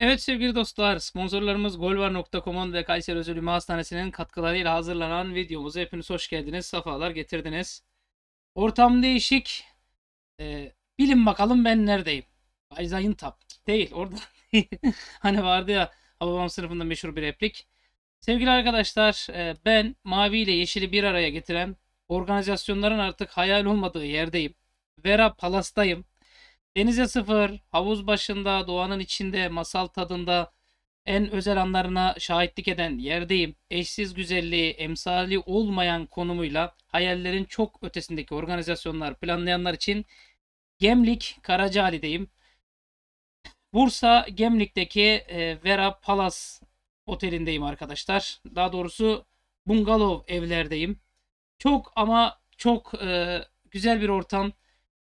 Evet sevgili dostlar, sponsorlarımız golvar.com'un ve Kayseri Özel Ümmü Hastanesi'nin katkılarıyla hazırlanan videomuza hepiniz hoş geldiniz, safalar getirdiniz. Ortam değişik. Ee, bilin bakalım ben neredeyim. Ayzayın tap. Değil, orada değil. hani vardı ya, babam sınıfında meşhur bir replik. Sevgili arkadaşlar, e, ben mavi ile yeşili bir araya getiren organizasyonların artık hayal olmadığı yerdeyim. Vera Palas'tayım. Denize sıfır, havuz başında, doğanın içinde, masal tadında en özel anlarına şahitlik eden yerdeyim. Eşsiz güzelliği, emsali olmayan konumuyla hayallerin çok ötesindeki organizasyonlar planlayanlar için Gemlik Karacali'deyim. Bursa Gemlik'teki e, Vera Palace otelindeyim arkadaşlar. Daha doğrusu bungalov evlerdeyim. Çok ama çok e, güzel bir ortam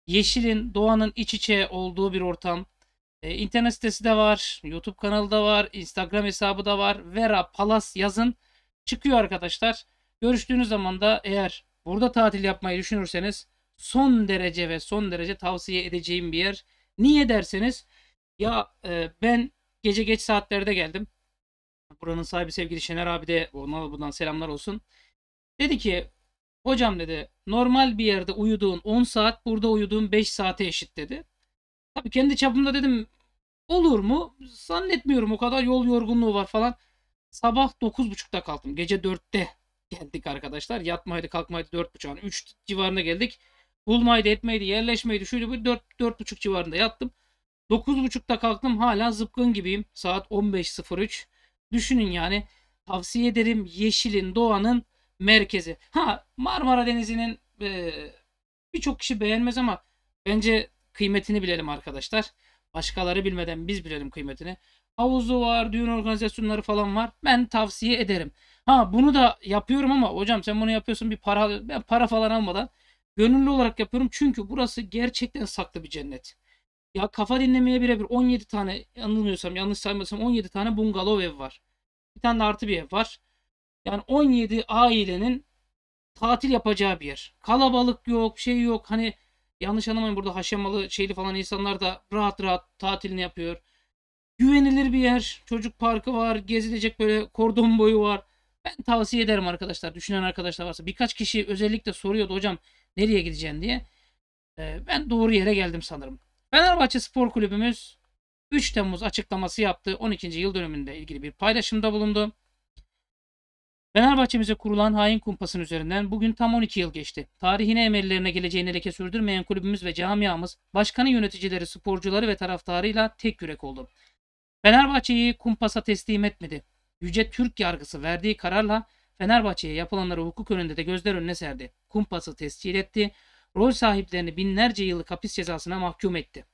yeşilin, doğanın iç içe olduğu bir ortam. E, internet sitesi de var, YouTube kanalı da var, Instagram hesabı da var. Vera Palas yazın çıkıyor arkadaşlar. Görüştüğünüz zaman da eğer burada tatil yapmayı düşünürseniz son derece ve son derece tavsiye edeceğim bir yer. Niye derseniz ya e, ben gece geç saatlerde geldim. Buranın sahibi sevgili Şener abi de ona buradan selamlar olsun. Dedi ki hocam dedi normal bir yerde uyuduğun 10 saat burada uyuduğun 5 saate eşit dedi. Tabii kendi çapımda dedim olur mu? Zannetmiyorum o kadar yol yorgunluğu var falan. Sabah 9.30'da kalktım. Gece 4'te geldik arkadaşlar. Yatmaydı kalkmaydı 4.30 yani 3 civarına geldik. Bulmaydı etmeydi yerleşmeydi şöyle bir 4 4.30 civarında yattım. 9.30'da kalktım hala zıpkın gibiyim. Saat 15.03. Düşünün yani tavsiye ederim Yeşil'in Doğan'ın merkezi. Ha Marmara Denizi'nin e, birçok kişi beğenmez ama bence kıymetini bilelim arkadaşlar. Başkaları bilmeden biz bilelim kıymetini. Havuzu var, düğün organizasyonları falan var. Ben tavsiye ederim. Ha bunu da yapıyorum ama hocam sen bunu yapıyorsun bir para ben para falan almadan gönüllü olarak yapıyorum. Çünkü burası gerçekten saklı bir cennet. Ya kafa dinlemeye birebir 17 tane yanılmıyorsam yanlış saymasam 17 tane bungalov ev var. Bir tane de artı bir ev var. Yani 17 ailenin tatil yapacağı bir yer. Kalabalık yok, şey yok. Hani yanlış anlamayın burada haşemalı şeyli falan insanlar da rahat rahat tatilini yapıyor. Güvenilir bir yer. Çocuk parkı var. Gezilecek böyle kordon boyu var. Ben tavsiye ederim arkadaşlar. Düşünen arkadaşlar varsa. Birkaç kişi özellikle soruyordu hocam nereye gideceksin diye. Ee, ben doğru yere geldim sanırım. Fenerbahçe Spor Kulübümüz 3 Temmuz açıklaması yaptı. 12. yıl dönümünde ilgili bir paylaşımda bulundu. Fenerbahçemize kurulan hain kumpasın üzerinden bugün tam 12 yıl geçti. Tarihine emirlerine geleceğini leke sürdürmeyen kulübümüz ve camiamız, başkanı yöneticileri, sporcuları ve taraftarıyla tek yürek oldu. Fenerbahçe'yi kumpasa teslim etmedi. Yüce Türk yargısı verdiği kararla Fenerbahçe'ye yapılanları hukuk önünde de gözler önüne serdi. Kumpası tescil etti, rol sahiplerini binlerce yıllık hapis cezasına mahkum etti.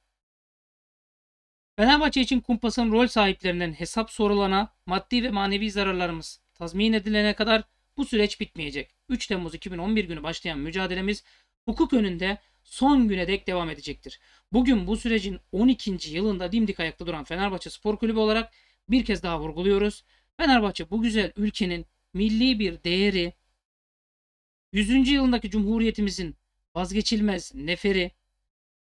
Fenerbahçe için kumpasın rol sahiplerinden hesap sorulana maddi ve manevi zararlarımız, tazmin edilene kadar bu süreç bitmeyecek. 3 Temmuz 2011 günü başlayan mücadelemiz hukuk önünde son güne dek devam edecektir. Bugün bu sürecin 12. yılında dimdik ayakta duran Fenerbahçe Spor Kulübü olarak bir kez daha vurguluyoruz. Fenerbahçe bu güzel ülkenin milli bir değeri, 100. yılındaki cumhuriyetimizin vazgeçilmez neferi,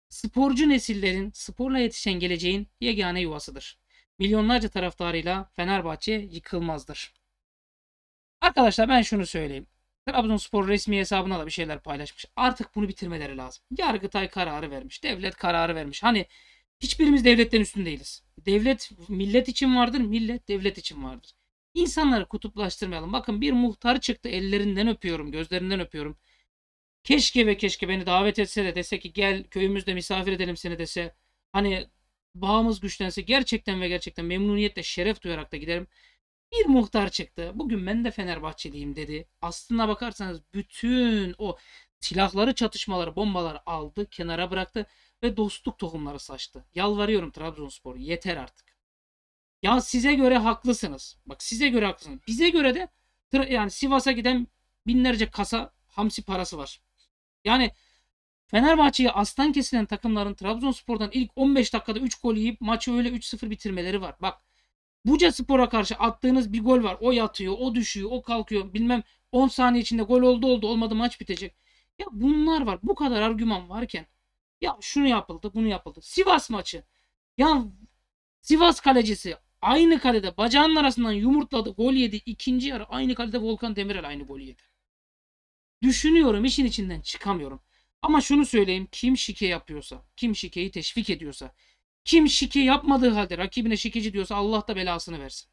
sporcu nesillerin sporla yetişen geleceğin yegane yuvasıdır. Milyonlarca taraftarıyla Fenerbahçe yıkılmazdır. Arkadaşlar ben şunu söyleyeyim. Trabzonspor resmi hesabına da bir şeyler paylaşmış. Artık bunu bitirmeleri lazım. Yargıtay kararı vermiş. Devlet kararı vermiş. Hani hiçbirimiz devletten üstün değiliz. Devlet millet için vardır. Millet devlet için vardır. İnsanları kutuplaştırmayalım. Bakın bir muhtar çıktı. Ellerinden öpüyorum. Gözlerinden öpüyorum. Keşke ve keşke beni davet etse de dese ki gel köyümüzde misafir edelim seni dese. Hani bağımız güçlense gerçekten ve gerçekten memnuniyetle şeref duyarak da giderim. Bir muhtar çıktı. Bugün ben de Fenerbahçeliyim dedi. Aslına bakarsanız bütün o silahları, çatışmaları, bombaları aldı, kenara bıraktı ve dostluk tohumları saçtı. Yalvarıyorum Trabzonspor yeter artık. Ya size göre haklısınız. Bak size göre haklısınız. Bize göre de yani Sivas'a giden binlerce kasa hamsi parası var. Yani Fenerbahçe'yi aslan kesilen takımların Trabzonspor'dan ilk 15 dakikada 3 gol yiyip maçı öyle 3-0 bitirmeleri var. Bak Buca Spor'a karşı attığınız bir gol var. O yatıyor, o düşüyor, o kalkıyor. Bilmem 10 saniye içinde gol oldu oldu olmadı maç bitecek. Ya bunlar var. Bu kadar argüman varken. Ya şunu yapıldı, bunu yapıldı. Sivas maçı. Ya Sivas kalecisi aynı kalede bacağının arasından yumurtladı. Gol yedi. İkinci yarı aynı kalede Volkan Demirel aynı gol yedi. Düşünüyorum işin içinden çıkamıyorum. Ama şunu söyleyeyim kim şike yapıyorsa, kim şikeyi teşvik ediyorsa, kim şike yapmadığı halde rakibine şikeci diyorsa Allah da belasını versin.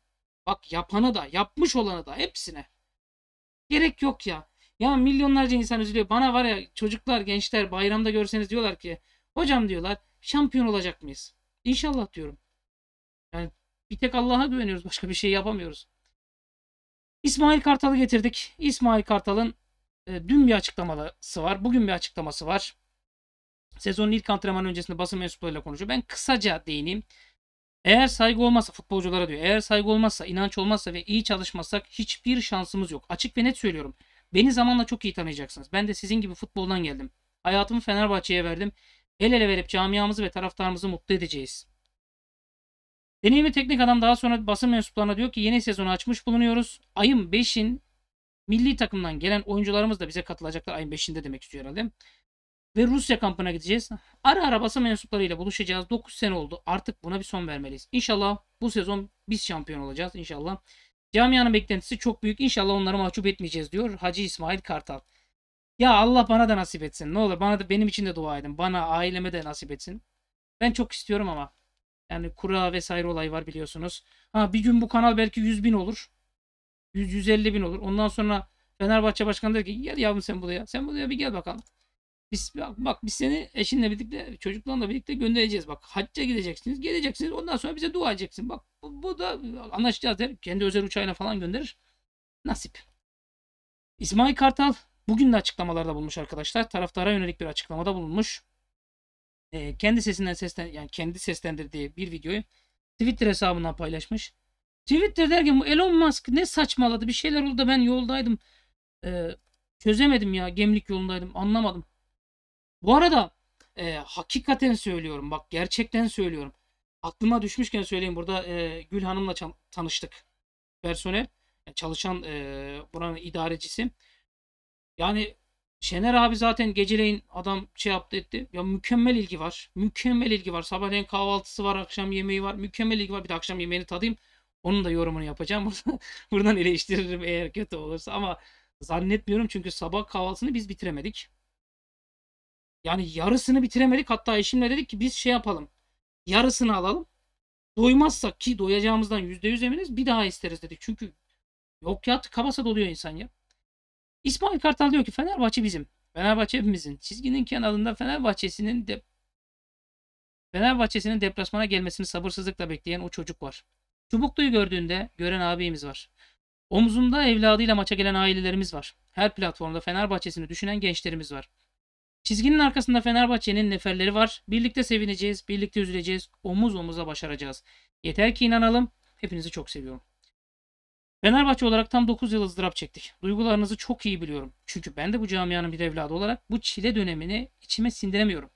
Bak yapanı da yapmış olanı da hepsine. Gerek yok ya. Ya milyonlarca insan üzülüyor. Bana var ya çocuklar gençler bayramda görseniz diyorlar ki hocam diyorlar şampiyon olacak mıyız? İnşallah diyorum. Yani bir tek Allah'a güveniyoruz. Başka bir şey yapamıyoruz. İsmail Kartal'ı getirdik. İsmail Kartal'ın e, dün bir açıklaması var. Bugün bir açıklaması var. Sezonun ilk antrenmanı öncesinde basın mensuplarıyla konuşuyor. Ben kısaca değineyim. Eğer saygı olmazsa futbolculara diyor. Eğer saygı olmazsa, inanç olmazsa ve iyi çalışmazsak hiçbir şansımız yok. Açık ve net söylüyorum. Beni zamanla çok iyi tanıyacaksınız. Ben de sizin gibi futboldan geldim. Hayatımı Fenerbahçe'ye verdim. El ele verip camiamızı ve taraftarımızı mutlu edeceğiz. Deneyimli teknik adam daha sonra basın mensuplarına diyor ki yeni sezonu açmış bulunuyoruz. Ayın 5'in milli takımdan gelen oyuncularımız da bize katılacaklar. Ayın 5'inde demek istiyor herhalde ve Rusya kampına gideceğiz. Ara arabası mensuplarıyla buluşacağız. 9 sene oldu. Artık buna bir son vermeliyiz. İnşallah bu sezon biz şampiyon olacağız İnşallah. Camianın beklentisi çok büyük. İnşallah onları mahcup etmeyeceğiz diyor Hacı İsmail Kartal. Ya Allah bana da nasip etsin. Ne olur bana da benim için de dua edin. Bana aileme de nasip etsin. Ben çok istiyorum ama. Yani kura vesaire olay var biliyorsunuz. Ha bir gün bu kanal belki 100 bin olur. 100-150 bin olur. Ondan sonra Fenerbahçe Başkanı der ki gel yavrum sen buraya. Sen buraya bir gel bakalım. Biz bak, bak biz seni eşinle birlikte çocuklarla birlikte göndereceğiz. Bak hacca gideceksiniz. Geleceksiniz. Ondan sonra bize dua edeceksin. Bak bu, bu da anlaşacağız der. Kendi özel uçağıyla falan gönderir. Nasip. İsmail Kartal bugün de açıklamalarda bulmuş arkadaşlar. Taraftara yönelik bir açıklamada bulunmuş. Ee, kendi sesinden sesten yani kendi seslendirdiği bir videoyu Twitter hesabından paylaşmış. Twitter derken bu Elon Musk ne saçmaladı. Bir şeyler oldu da ben yoldaydım. Ee, çözemedim ya. Gemlik yolundaydım. Anlamadım. Bu arada e, hakikaten söylüyorum bak gerçekten söylüyorum. Aklıma düşmüşken söyleyeyim burada e, Gül Hanım'la tanıştık. Personel e, çalışan e, buranın idarecisi. Yani Şener abi zaten geceleyin adam şey yaptı etti. Ya mükemmel ilgi var. Mükemmel ilgi var. Sabahleyin kahvaltısı var, akşam yemeği var. Mükemmel ilgi var. Bir de akşam yemeğini tadayım. Onun da yorumunu yapacağım. Buradan, buradan eleştiririm eğer kötü olursa ama zannetmiyorum çünkü sabah kahvaltısını biz bitiremedik. Yani yarısını bitiremedik. Hatta eşimle dedik ki biz şey yapalım. Yarısını alalım. Doymazsak ki doyacağımızdan %100 eminiz bir daha isteriz dedik. Çünkü yok ya kabasa doluyor insan ya. İsmail Kartal diyor ki Fenerbahçe bizim. Fenerbahçe hepimizin. Çizginin kenarında Fenerbahçe'sinin de Fenerbahçe'sinin deplasmana gelmesini sabırsızlıkla bekleyen o çocuk var. Çubukluyu gördüğünde gören abimiz var. Omzunda evladıyla maça gelen ailelerimiz var. Her platformda Fenerbahçe'sini düşünen gençlerimiz var. Çizginin arkasında Fenerbahçe'nin neferleri var. Birlikte sevineceğiz, birlikte üzüleceğiz, omuz omuza başaracağız. Yeter ki inanalım. Hepinizi çok seviyorum. Fenerbahçe olarak tam 9 yıl ızdırap çektik. Duygularınızı çok iyi biliyorum. Çünkü ben de bu camianın bir evladı olarak bu çile dönemini içime sindiremiyorum.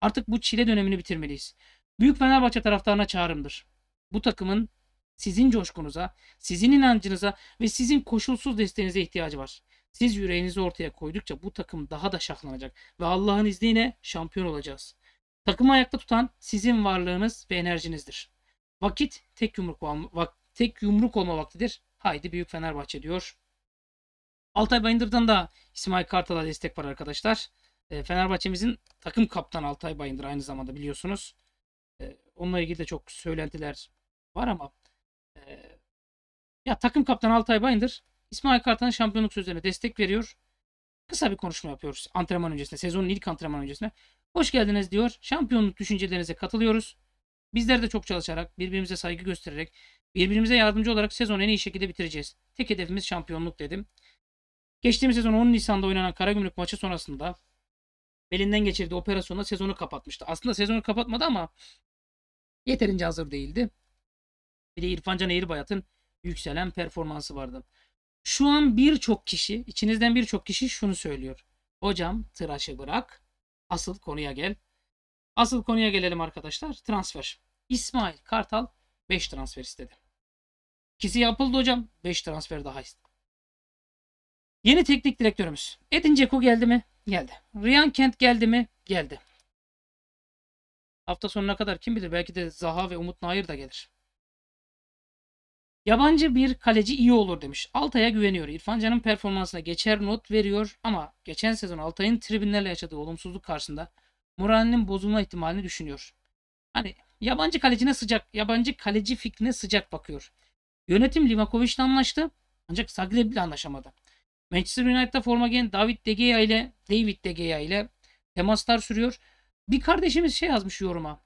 Artık bu çile dönemini bitirmeliyiz. Büyük Fenerbahçe taraftarına çağrımdır. Bu takımın sizin coşkunuza, sizin inancınıza ve sizin koşulsuz desteğinize ihtiyacı var. Siz yüreğinizi ortaya koydukça bu takım daha da şahlanacak ve Allah'ın izniyle şampiyon olacağız. Takımı ayakta tutan sizin varlığınız ve enerjinizdir. Vakit tek yumruk, vak, tek yumruk olma vaktidir. Haydi Büyük Fenerbahçe diyor. Altay Bayındır'dan da İsmail Kartal'a destek var arkadaşlar. E, Fenerbahçe'mizin takım kaptanı Altay Bayındır aynı zamanda biliyorsunuz. E, onunla ilgili de çok söylentiler var ama e, ya takım kaptanı Altay Bayındır İsmail Kartal'ın şampiyonluk sözlerine destek veriyor. Kısa bir konuşma yapıyoruz antrenman öncesinde. Sezonun ilk antrenman öncesinde. Hoş geldiniz diyor. Şampiyonluk düşüncelerinize katılıyoruz. Bizler de çok çalışarak, birbirimize saygı göstererek, birbirimize yardımcı olarak sezonu en iyi şekilde bitireceğiz. Tek hedefimiz şampiyonluk dedim. Geçtiğimiz sezon 10 Nisan'da oynanan Karagümrük maçı sonrasında belinden geçirdiği operasyonla sezonu kapatmıştı. Aslında sezonu kapatmadı ama yeterince hazır değildi. Bir de İrfan Can Eğirbayat'ın yükselen performansı vardı. Şu an birçok kişi, içinizden birçok kişi şunu söylüyor. Hocam tıraşı bırak, asıl konuya gel. Asıl konuya gelelim arkadaşlar. Transfer. İsmail Kartal 5 transfer istedi. İkisi yapıldı hocam. 5 transfer daha istedi. Yeni teknik direktörümüz. Edin Dzeko geldi mi? Geldi. Ryan Kent geldi mi? Geldi. Hafta sonuna kadar kim bilir belki de Zaha ve Umut Nair da gelir. Yabancı bir kaleci iyi olur demiş. Altay'a güveniyor. İrfan Can'ın performansına geçer not veriyor ama geçen sezon Altay'ın tribünlerle yaşadığı olumsuzluk karşısında moralinin bozulma ihtimalini düşünüyor. Hani yabancı kalecine sıcak, yabancı kaleci fikrine sıcak bakıyor. Yönetim Livakovic'le anlaştı ancak Zagreb ile anlaşamadı. Manchester United'da forma giyen David De Gea ile David De Gea ile temaslar sürüyor. Bir kardeşimiz şey yazmış yoruma.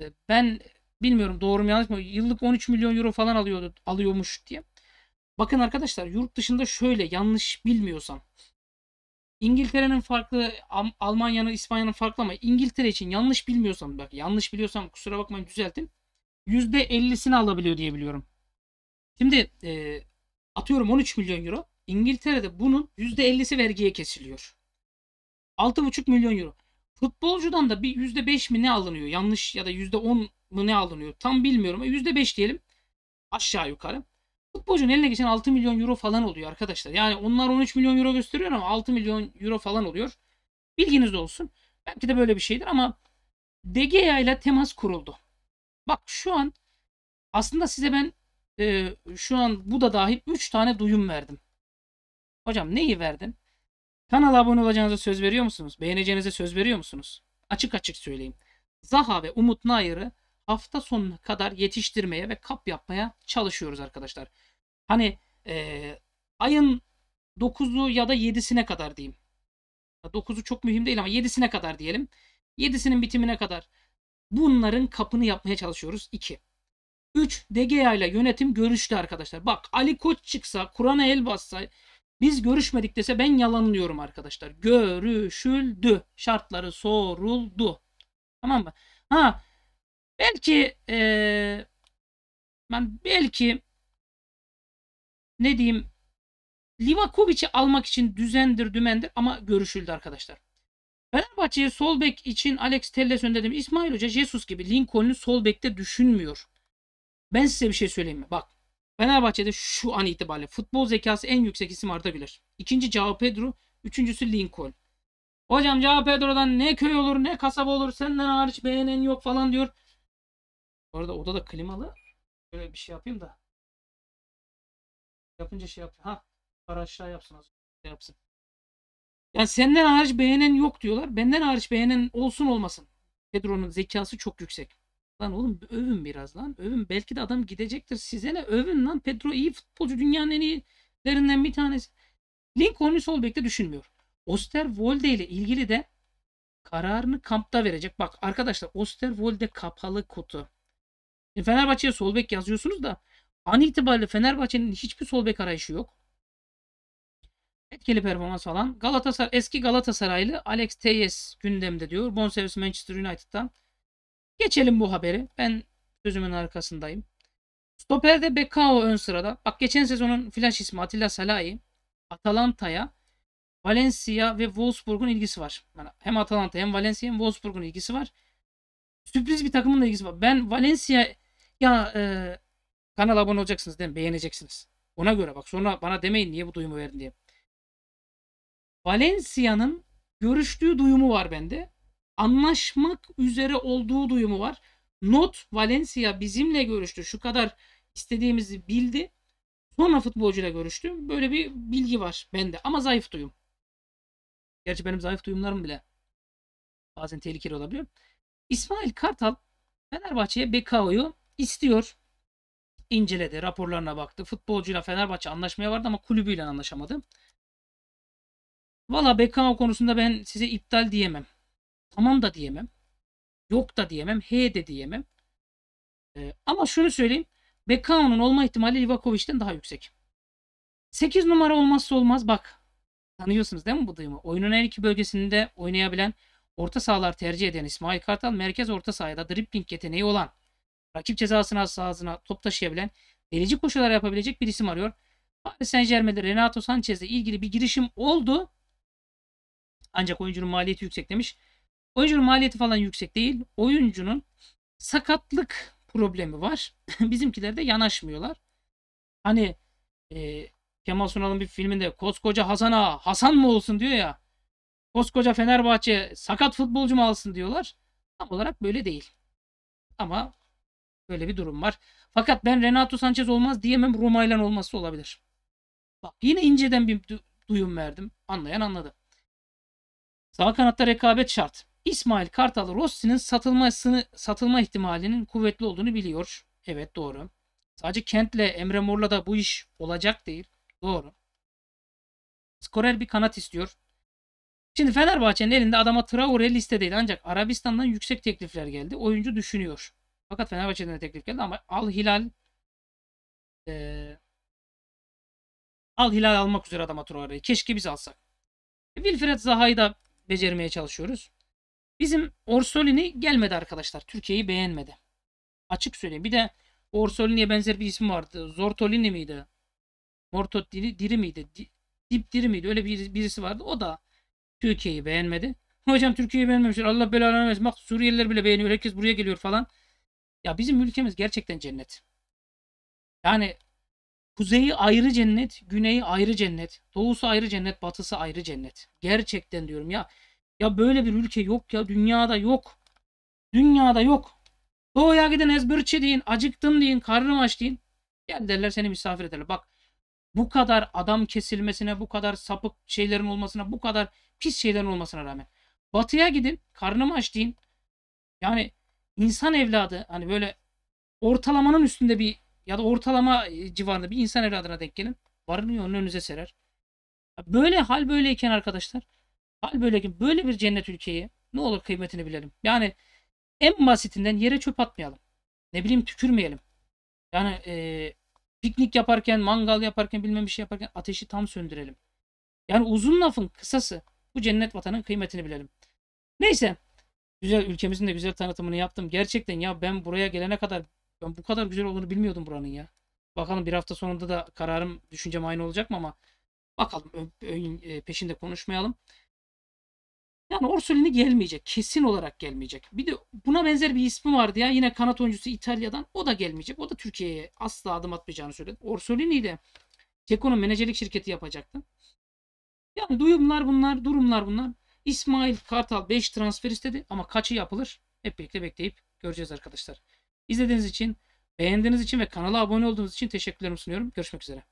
Ee, ben Bilmiyorum doğru mu yanlış mı? Yıllık 13 milyon euro falan alıyordu, alıyormuş diye. Bakın arkadaşlar yurt dışında şöyle yanlış bilmiyorsam. İngiltere'nin farklı, Almanya'nın, İspanya'nın farklı ama İngiltere için yanlış bilmiyorsam bak yanlış biliyorsam kusura bakmayın düzeltin. %50'sini alabiliyor diye biliyorum. Şimdi e, atıyorum 13 milyon euro. İngiltere'de bunun %50'si vergiye kesiliyor. 6,5 milyon euro. Futbolcudan da bir %5 mi ne alınıyor? Yanlış ya da %10 mu ne alınıyor? Tam bilmiyorum ama %5 diyelim. Aşağı yukarı. Futbolcunun eline geçen 6 milyon euro falan oluyor arkadaşlar. Yani onlar 13 milyon euro gösteriyor ama 6 milyon euro falan oluyor. Bilginiz olsun. Belki de böyle bir şeydir ama De ile temas kuruldu. Bak şu an aslında size ben e, şu an bu da dahil 3 tane duyum verdim. Hocam neyi verdin? Kanala abone olacağınıza söz veriyor musunuz? Beğeneceğinize söz veriyor musunuz? Açık açık söyleyeyim. Zaha ve Umut Nayır'ı hafta sonuna kadar yetiştirmeye ve kap yapmaya çalışıyoruz arkadaşlar. Hani e, ayın 9'u ya da 7'sine kadar diyeyim. 9'u çok mühim değil ama 7'sine kadar diyelim. 7'sinin bitimine kadar bunların kapını yapmaya çalışıyoruz. 2. 3. DGA ile yönetim görüştü arkadaşlar. Bak Ali Koç çıksa, Kur'an'a el bassa, biz görüşmedik dese ben yalanlıyorum arkadaşlar. Görüşüldü. Şartları soruldu. Tamam mı? Ha belki ee, ben belki ne diyeyim Livakovic'i almak için düzendir dümendir ama görüşüldü arkadaşlar. Fenerbahçe'ye sol bek için Alex Telles önledim. İsmail Hoca Jesus gibi Lincoln'u sol bekte düşünmüyor. Ben size bir şey söyleyeyim mi? Bak Fenerbahçe'de şu an itibariyle futbol zekası en yüksek isim Arda Güler. İkinci Cao Pedro, üçüncüsü Lincoln. Hocam Cao Pedro'dan ne köy olur ne kasaba olur senden hariç beğenen yok falan diyor. Bu arada oda da klimalı. Böyle bir şey yapayım da. Yapınca şey yap. Ha para aşağı yapsın. Şey yapsın. Yani senden hariç beğenen yok diyorlar. Benden hariç beğenen olsun olmasın. Pedro'nun zekası çok yüksek. Lan oğlum övün biraz lan. Övün. Belki de adam gidecektir. Size ne? Övün lan. Pedro iyi futbolcu. Dünyanın en iyilerinden bir tanesi. Lincoln'u sol bekte düşünmüyor. Osterwolde ile ilgili de kararını kampta verecek. Bak arkadaşlar Osterwolde kapalı kutu. E, Fenerbahçe'ye sol bek yazıyorsunuz da an itibariyle Fenerbahçe'nin hiçbir sol bek arayışı yok. Etkili performans falan. Galatasaray eski Galatasaraylı Alex Teyes gündemde diyor. Bonservis Manchester United'tan. Geçelim bu haberi. Ben sözümün arkasındayım. Stoper'de Bekao ön sırada. Bak geçen sezonun flash ismi Atilla Salahi. Atalanta'ya Valencia ve Wolfsburg'un ilgisi var. Yani hem Atalanta hem Valencia hem Wolfsburg'un ilgisi var. Sürpriz bir takımın da ilgisi var. Ben Valencia ya e, kanala abone olacaksınız değil mi? Beğeneceksiniz. Ona göre bak sonra bana demeyin niye bu duyumu verdin diye. Valencia'nın görüştüğü duyumu var bende anlaşmak üzere olduğu duyumu var. Not Valencia bizimle görüştü. Şu kadar istediğimizi bildi. Sonra futbolcuyla görüştü. Böyle bir bilgi var bende ama zayıf duyum. Gerçi benim zayıf duyumlarım bile bazen tehlikeli olabiliyor. İsmail Kartal Fenerbahçe'ye Bekao'yu istiyor. İnceledi, raporlarına baktı. Futbolcuyla Fenerbahçe anlaşmaya vardı ama kulübüyle anlaşamadı. Valla Bekao konusunda ben size iptal diyemem. Tamam da diyemem. Yok da diyemem. He de diyemem. Ee, ama şunu söyleyeyim. Bekao'nun olma ihtimali Livakovic'ten daha yüksek. 8 numara olmazsa olmaz bak. Tanıyorsunuz değil mi bu duyumu? Oyunun her iki bölgesinde oynayabilen orta sahalar tercih eden İsmail Kartal merkez orta sahada dribbling yeteneği olan rakip cezasına sahasına top taşıyabilen delici koşular yapabilecek bir isim arıyor. Paris Saint Germain'de Renato Sanchez'le ilgili bir girişim oldu. Ancak oyuncunun maliyeti yüksek demiş. Oyuncunun maliyeti falan yüksek değil. Oyuncunun sakatlık problemi var. Bizimkiler de yanaşmıyorlar. Hani e, Kemal Sunal'ın bir filminde koskoca Hasan'a Hasan mı olsun diyor ya. Koskoca Fenerbahçe sakat futbolcu mu alsın diyorlar. Tam olarak böyle değil. Ama böyle bir durum var. Fakat ben Renato Sanchez olmaz diyemem Roma ile olması olabilir. Bak yine inceden bir du- duyum verdim. Anlayan anladı. Sağ kanatta rekabet şart. İsmail Kartal Rossi'nin satılmasını satılma ihtimalinin kuvvetli olduğunu biliyor. Evet doğru. Sadece Kent'le Emre Mor'la da bu iş olacak değil. Doğru. Skorer bir kanat istiyor. Şimdi Fenerbahçe'nin elinde adama Traore listedeydi ancak Arabistan'dan yüksek teklifler geldi. Oyuncu düşünüyor. Fakat Fenerbahçe'den de teklif geldi ama Al Hilal e, Al Hilal almak üzere adama Traore'yi. Keşke biz alsak. Wilfred Zaha'yı da becermeye çalışıyoruz. Bizim Orsolini gelmedi arkadaşlar. Türkiye'yi beğenmedi. Açık söyleyeyim. Bir de Orsolini'ye benzer bir isim vardı. Zortolini miydi? Mortot diri, diri miydi? Dip diri miydi? Öyle bir, birisi vardı. O da Türkiye'yi beğenmedi. Hocam Türkiye'yi beğenmemişler. Allah belanı vermesin. Bak Suriyeliler bile beğeniyor. Herkes buraya geliyor falan. Ya bizim ülkemiz gerçekten cennet. Yani kuzeyi ayrı cennet, güneyi ayrı cennet, doğusu ayrı cennet, batısı ayrı cennet. Gerçekten diyorum ya. Ya böyle bir ülke yok ya. Dünyada yok. Dünyada yok. Doğuya gidin ezberçi deyin. Acıktım deyin. Karnım aç deyin. Gel derler seni misafir ederler. Bak bu kadar adam kesilmesine, bu kadar sapık şeylerin olmasına, bu kadar pis şeylerin olmasına rağmen. Batıya gidin. Karnım aç deyin. Yani insan evladı hani böyle ortalamanın üstünde bir ya da ortalama e, civarında bir insan evladına denk gelin. Varını önünüze serer. Böyle hal böyleyken arkadaşlar Hal böyle ki böyle bir cennet ülkeyi ne olur kıymetini bilelim. Yani en basitinden yere çöp atmayalım. Ne bileyim tükürmeyelim. Yani e, piknik yaparken, mangal yaparken, bilmem bir şey yaparken ateşi tam söndürelim. Yani uzun lafın kısası bu cennet vatanın kıymetini bilelim. Neyse. Güzel ülkemizin de güzel tanıtımını yaptım. Gerçekten ya ben buraya gelene kadar ben bu kadar güzel olduğunu bilmiyordum buranın ya. Bakalım bir hafta sonunda da kararım, düşüncem aynı olacak mı ama bakalım e, peşinde konuşmayalım. Yani Orsolini gelmeyecek. Kesin olarak gelmeyecek. Bir de buna benzer bir ismi vardı ya. Yine kanat oyuncusu İtalya'dan. O da gelmeyecek. O da Türkiye'ye asla adım atmayacağını söyledi. Orsolini ile Ceko'nun menajerlik şirketi yapacaktı. Yani duyumlar bunlar, durumlar bunlar. İsmail Kartal 5 transfer istedi ama kaçı yapılır? Hep birlikte bekleyip göreceğiz arkadaşlar. İzlediğiniz için, beğendiğiniz için ve kanala abone olduğunuz için teşekkürlerimi sunuyorum. Görüşmek üzere.